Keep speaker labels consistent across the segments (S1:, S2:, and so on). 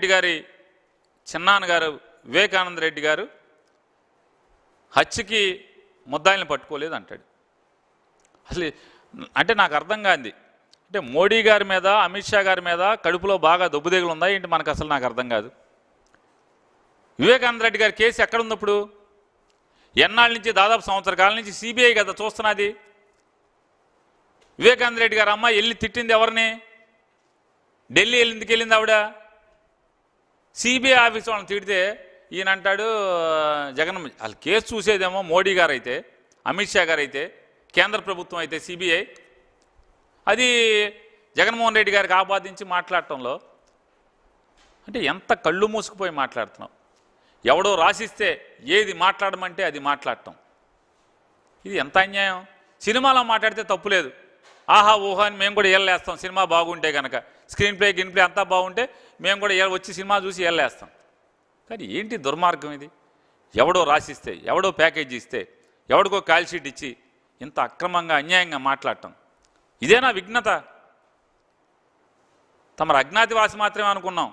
S1: రెడ్డి గారి చిన్నాన్న గారు వివేకానంద రెడ్డి గారు హత్యకి ముద్దాయిల్ని పట్టుకోలేదు అంటాడు అసలు అంటే నాకు అర్థం కాంది అంటే మోడీ గారి మీద అమిత్ షా గారి మీద కడుపులో బాగా దెబ్బదిగులు ఉందా ఏంటి మనకు అసలు నాకు అర్థం కాదు వివేకానంద రెడ్డి గారి కేసు ఎక్కడున్నప్పుడు ఎన్నాళ్ళ నుంచి దాదాపు సంవత్సర కాలం నుంచి సిబిఐ కదా చూస్తున్నది వివేకానంద రెడ్డి గారు అమ్మాయి వెళ్ళి తిట్టింది ఎవరిని ఢిల్లీ వెళ్ళిందికి వెళ్ళింది ఆవిడ సిబిఐ ఆఫీస్ వాళ్ళని తిడితే ఈయన అంటాడు జగన్ వాళ్ళు కేసు చూసేదేమో మోడీ గారు అయితే అమిత్ షా గారు అయితే కేంద్ర ప్రభుత్వం అయితే సిబిఐ అది జగన్మోహన్ రెడ్డి గారికి ఆపాదించి మాట్లాడటంలో అంటే ఎంత కళ్ళు మూసుకుపోయి మాట్లాడుతున్నాం ఎవడో రాసిస్తే ఏది మాట్లాడమంటే అది మాట్లాడటం ఇది ఎంత అన్యాయం సినిమాలో మాట్లాడితే తప్పులేదు ఆహా ఊహా అని మేము కూడా వెళ్ళేస్తాం సినిమా బాగుంటే కనుక స్క్రీన్ ప్లే గిన్ ప్లే అంతా బాగుంటే మేము కూడా వచ్చి సినిమా చూసి వెళ్ళేస్తాం కానీ ఏంటి దుర్మార్గం ఇది ఎవడో రాసిస్తే ఎవడో ప్యాకేజ్ ఇస్తే ఎవడికో కాల్షీట్ ఇచ్చి ఇంత అక్రమంగా అన్యాయంగా మాట్లాడటం ఇదేనా విఘ్నత తమరు అజ్ఞాతివాసి మాత్రమే అనుకున్నాం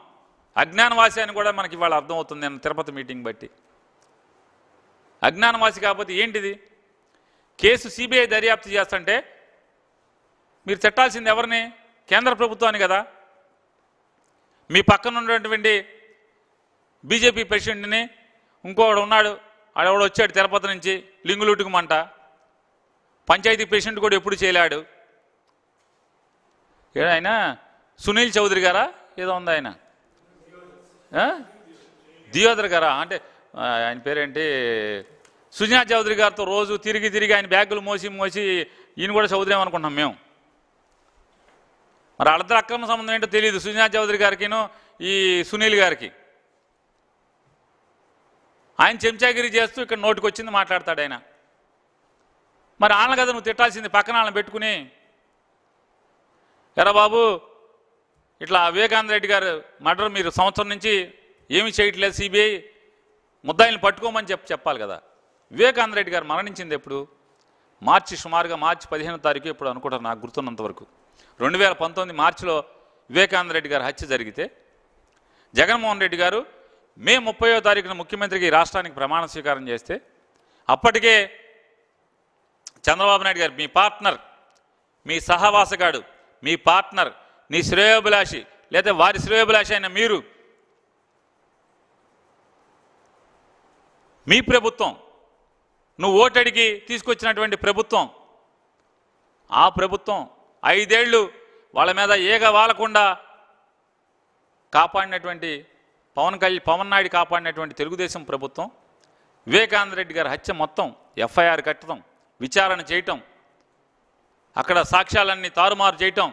S1: అజ్ఞానవాసి అని కూడా మనకి ఇవాళ అర్థమవుతుంది నేను తిరుపతి మీటింగ్ బట్టి అజ్ఞానవాసి కాకపోతే ఏంటిది కేసు సిబిఐ దర్యాప్తు చేస్తుంటే మీరు తిట్టాల్సింది ఎవరిని కేంద్ర ప్రభుత్వాన్ని కదా మీ పక్కన ఉన్నటువంటి బీజేపీ ప్రెసిడెంట్ని ఇంకోడు ఉన్నాడు ఆడవాడు వచ్చాడు తిరుపతి నుంచి లింగులుట్టుకుమంట పంచాయతీ ప్రెసిడెంట్ కూడా ఎప్పుడు చేయలేడు ఆయన సునీల్ చౌదరి గారా ఏదో ఉంది ఆయన దియోదర్ గారా అంటే ఆయన పేరేంటి సుజనా చౌదరి గారితో రోజు తిరిగి తిరిగి ఆయన బ్యాగులు మోసి మోసి ఈయన కూడా చౌదరి అనుకుంటున్నాం మేము మరి వాళ్ళిద్దరు అక్రమ సంబంధం ఏంటో తెలియదు సుజనా చౌదరి గారికినో ఈ సునీల్ గారికి ఆయన చెంచాగిరి చేస్తూ ఇక్కడ నోటికొచ్చింది మాట్లాడతాడు ఆయన మరి వాళ్ళ కదా నువ్వు తిట్టాల్సింది పక్కన వాళ్ళని పెట్టుకుని ఎరా బాబు ఇట్లా వివేకానంద రెడ్డి గారు మర్డర్ మీరు సంవత్సరం నుంచి ఏమి చేయట్లేదు సిబిఐ ముద్దాయిని పట్టుకోమని చెప్పి చెప్పాలి కదా వివేకానంద రెడ్డి గారు మరణించింది ఎప్పుడు మార్చి సుమారుగా మార్చి పదిహేను తారీఖు ఇప్పుడు అనుకుంటారు నాకు గుర్తున్నంత వరకు రెండు వేల పంతొమ్మిది మార్చిలో వివేకానంద రెడ్డి గారు హత్య జరిగితే జగన్మోహన్ రెడ్డి గారు మే ముప్పయో తారీఖున ముఖ్యమంత్రికి రాష్ట్రానికి ప్రమాణ స్వీకారం చేస్తే అప్పటికే చంద్రబాబు నాయుడు గారు మీ పార్ట్నర్ మీ సహవాసగాడు మీ పార్ట్నర్ నీ శ్రేయోభిలాషి లేదా వారి శ్రేయోభిలాషి అయిన మీరు మీ ప్రభుత్వం నువ్వు ఓటడిగి తీసుకొచ్చినటువంటి ప్రభుత్వం ఆ ప్రభుత్వం ఐదేళ్లు వాళ్ళ మీద ఏగ వాలకుండా కాపాడినటువంటి పవన్ కళ్యాణ్ పవన్ నాయుడు కాపాడినటువంటి తెలుగుదేశం ప్రభుత్వం వివేకానంద రెడ్డి గారి హత్య మొత్తం ఎఫ్ఐఆర్ కట్టడం విచారణ చేయటం అక్కడ సాక్ష్యాలన్నీ తారుమారు చేయటం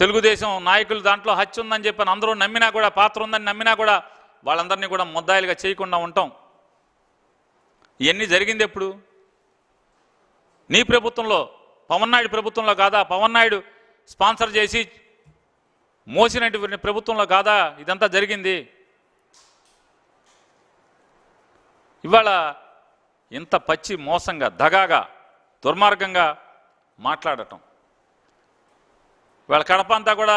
S1: తెలుగుదేశం నాయకులు దాంట్లో హత్య ఉందని చెప్పని అందరూ నమ్మినా కూడా పాత్ర ఉందని నమ్మినా కూడా వాళ్ళందరినీ కూడా ముద్దాయిలుగా చేయకుండా ఉంటాం ఇవన్నీ జరిగింది ఎప్పుడు నీ ప్రభుత్వంలో పవన్ నాయుడు ప్రభుత్వంలో కాదా పవన్ నాయుడు స్పాన్సర్ చేసి మోసినటువంటి ప్రభుత్వంలో కాదా ఇదంతా జరిగింది ఇవాళ ఇంత పచ్చి మోసంగా దగాగా దుర్మార్గంగా మాట్లాడటం ఇవాళ కడప అంతా కూడా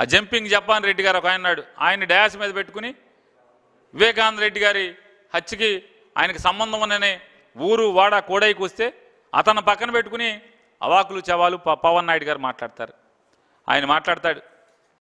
S1: ఆ జంపింగ్ జపాన్ రెడ్డి గారు ఒక ఆయన ఆయన డయాస్ మీద పెట్టుకుని వివేకానంద రెడ్డి గారి హత్యకి ఆయనకు సంబంధం ఉందని ఊరు వాడ కోడైకి వస్తే అతను పక్కన పెట్టుకుని అవాకులు చవాలు పవన్ నాయుడు గారు మాట్లాడతారు ఆయన మాట్లాడతాడు